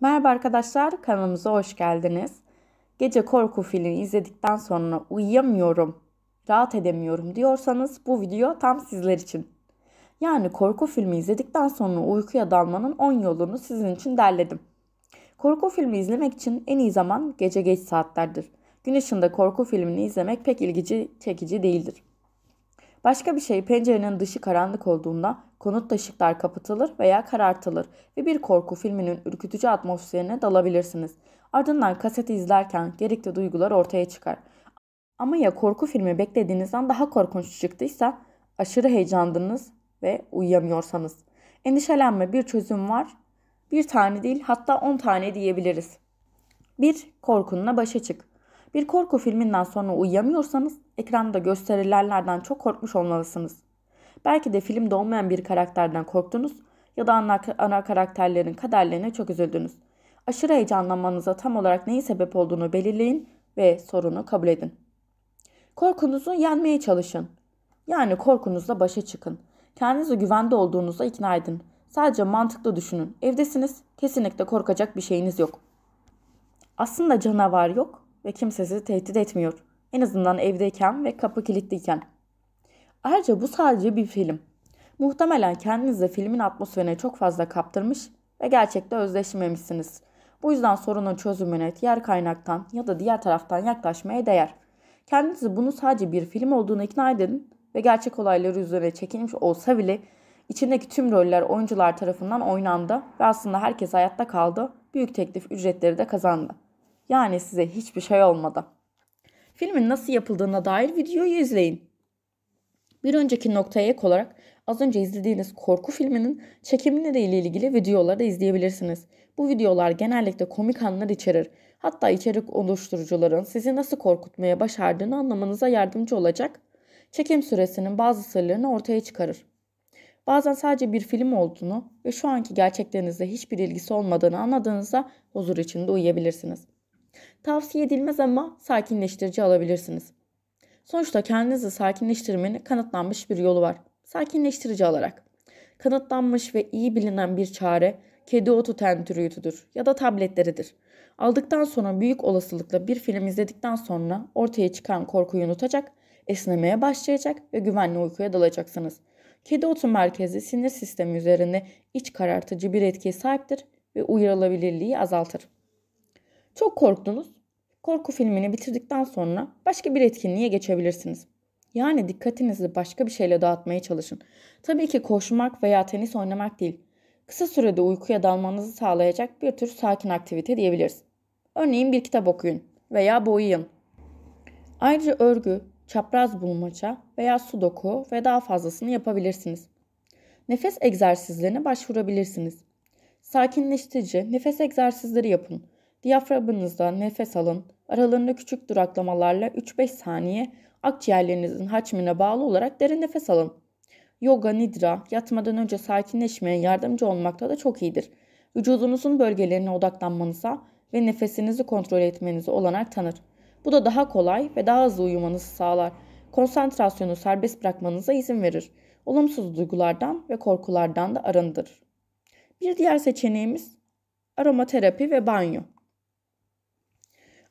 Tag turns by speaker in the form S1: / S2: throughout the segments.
S1: Merhaba arkadaşlar, kanalımıza hoş geldiniz. Gece korku filmi izledikten sonra uyuyamıyorum, rahat edemiyorum diyorsanız bu video tam sizler için. Yani korku filmi izledikten sonra uykuya dalmanın 10 yolunu sizin için derledim. Korku filmi izlemek için en iyi zaman gece geç saatlerdir. Gün ışığında korku filmini izlemek pek ilgici çekici değildir. Başka bir şey pencerenin dışı karanlık olduğunda konutta ışıklar kapatılır veya karartılır ve bir korku filminin ürkütücü atmosferine dalabilirsiniz. Ardından kaseti izlerken gerekli duygular ortaya çıkar. Ama ya korku filmi beklediğinizden daha korkunç çıktıysa aşırı heyecanlandınız ve uyuyamıyorsanız. Endişelenme bir çözüm var. Bir tane değil hatta 10 tane diyebiliriz. 1. Korkunla başa çık. Bir korku filminden sonra uyuyamıyorsanız ekranda gösterilenlerden çok korkmuş olmalısınız. Belki de filmde olmayan bir karakterden korktunuz ya da ana, ana karakterlerin kaderlerine çok üzüldünüz. Aşırı heyecanlanmanıza tam olarak neyin sebep olduğunu belirleyin ve sorunu kabul edin. Korkunuzu yenmeye çalışın. Yani korkunuzla başa çıkın. Kendinizi güvende olduğunuza ikna edin. Sadece mantıklı düşünün. Evdesiniz. Kesinlikle korkacak bir şeyiniz yok. Aslında canavar yok ve kimsesi tehdit etmiyor. En azından evdeyken ve kapı kilitliyken. Ayrıca bu sadece bir film. Muhtemelen kendiniz de filmin atmosferine çok fazla kaptırmış ve gerçekte özleşmemişsiniz. Bu yüzden sorunun çözümüne diğer kaynaktan ya da diğer taraftan yaklaşmaya değer. Kendinizi bunu sadece bir film olduğunu ikna edin ve gerçek olayları üzerine çekilmiş olsa bile içindeki tüm roller oyuncular tarafından oynandı ve aslında herkes hayatta kaldı, büyük teklif ücretleri de kazandı. Yani size hiçbir şey olmadı. Filmin nasıl yapıldığına dair videoyu izleyin. Bir önceki noktaya ek olarak az önce izlediğiniz korku filminin çekimleri ile ilgili videoları da izleyebilirsiniz. Bu videolar genellikle komik anlar içerir. Hatta içerik oluşturucuların sizi nasıl korkutmaya başardığını anlamanıza yardımcı olacak çekim süresinin bazı sırlarını ortaya çıkarır. Bazen sadece bir film olduğunu ve şu anki gerçeklerinizle hiçbir ilgisi olmadığını anladığınızda huzur içinde uyuyabilirsiniz. Tavsiye edilmez ama sakinleştirici alabilirsiniz. Sonuçta kendinizi sakinleştirmenin kanıtlanmış bir yolu var. Sakinleştirici alarak. Kanıtlanmış ve iyi bilinen bir çare kedi otu tentürüyütüdür ya da tabletleridir. Aldıktan sonra büyük olasılıkla bir film izledikten sonra ortaya çıkan korkuyu unutacak, esnemeye başlayacak ve güvenli uykuya dalacaksınız. Kedi otu merkezi sinir sistemi üzerinde iç karartıcı bir etkiye sahiptir ve uyarılabilirliği azaltır. Çok korktunuz. Korku filmini bitirdikten sonra başka bir etkinliğe geçebilirsiniz. Yani dikkatinizi başka bir şeyle dağıtmaya çalışın. Tabii ki koşmak veya tenis oynamak değil. Kısa sürede uykuya dalmanızı sağlayacak bir tür sakin aktivite diyebiliriz. Örneğin bir kitap okuyun veya boyayın. Ayrıca örgü, çapraz bulmaca veya sudoku ve daha fazlasını yapabilirsiniz. Nefes egzersizlerine başvurabilirsiniz. Sakinleştirici nefes egzersizleri yapın Diyaframınızda nefes alın. Aralarında küçük duraklamalarla 3-5 saniye akciğerlerinizin hacmine bağlı olarak derin nefes alın. Yoga, nidra yatmadan önce sakinleşmeye yardımcı olmakta da çok iyidir. Vücudunuzun bölgelerine odaklanmanıza ve nefesinizi kontrol etmenize olanak tanır. Bu da daha kolay ve daha hızlı uyumanızı sağlar. Konsantrasyonu serbest bırakmanıza izin verir. Olumsuz duygulardan ve korkulardan da arındırır. Bir diğer seçeneğimiz aromaterapi ve banyo.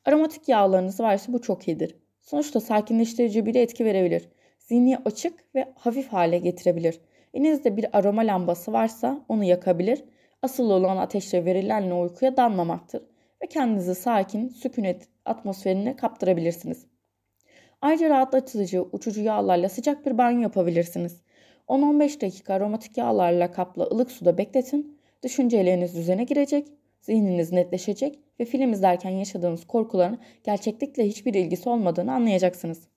S1: Aromatik yağlarınız varsa bu çok iyidir. Sonuçta sakinleştirici bir etki verebilir. Zihni açık ve hafif hale getirebilir. Elinizde bir aroma lambası varsa onu yakabilir. Asıl olan ateşle verilenle uykuya dalmamaktır ve kendinizi sakin, sükunet atmosferine kaptırabilirsiniz. Ayrıca rahatlatıcı, uçucu yağlarla sıcak bir banyo yapabilirsiniz. 10-15 dakika aromatik yağlarla kaplı ılık suda bekletin, düşünceleriniz düzene girecek Zihniniz netleşecek ve film izlerken yaşadığınız korkuların gerçeklikle hiçbir ilgisi olmadığını anlayacaksınız.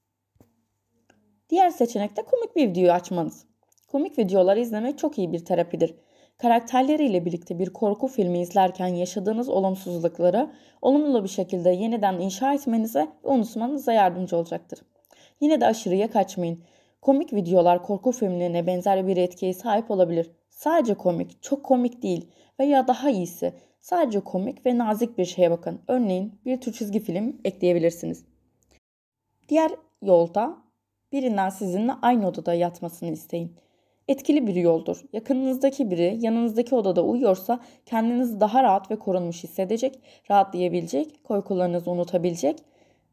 S1: Diğer seçenek de komik bir videoyu açmanız. Komik videoları izlemek çok iyi bir terapidir. Karakterleriyle birlikte bir korku filmi izlerken yaşadığınız olumsuzlukları olumlu bir şekilde yeniden inşa etmenize ve unutmanıza yardımcı olacaktır. Yine de aşırıya kaçmayın. Komik videolar korku filmlerine benzer bir etkiye sahip olabilir. Sadece komik, çok komik değil veya daha iyisi Sadece komik ve nazik bir şeye bakın. Örneğin bir tür çizgi film ekleyebilirsiniz. Diğer yolda birinden sizinle aynı odada yatmasını isteyin. Etkili bir yoldur. Yakınınızdaki biri yanınızdaki odada uyuyorsa kendinizi daha rahat ve korunmuş hissedecek, rahatlayabilecek, korkularınızı unutabilecek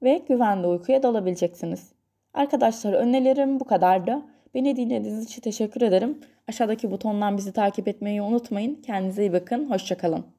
S1: ve güvenli uykuya dalabileceksiniz. Arkadaşlar önerilerim bu kadardı. Beni dinlediğiniz için teşekkür ederim. Aşağıdaki butondan bizi takip etmeyi unutmayın. Kendinize iyi bakın. Hoşçakalın.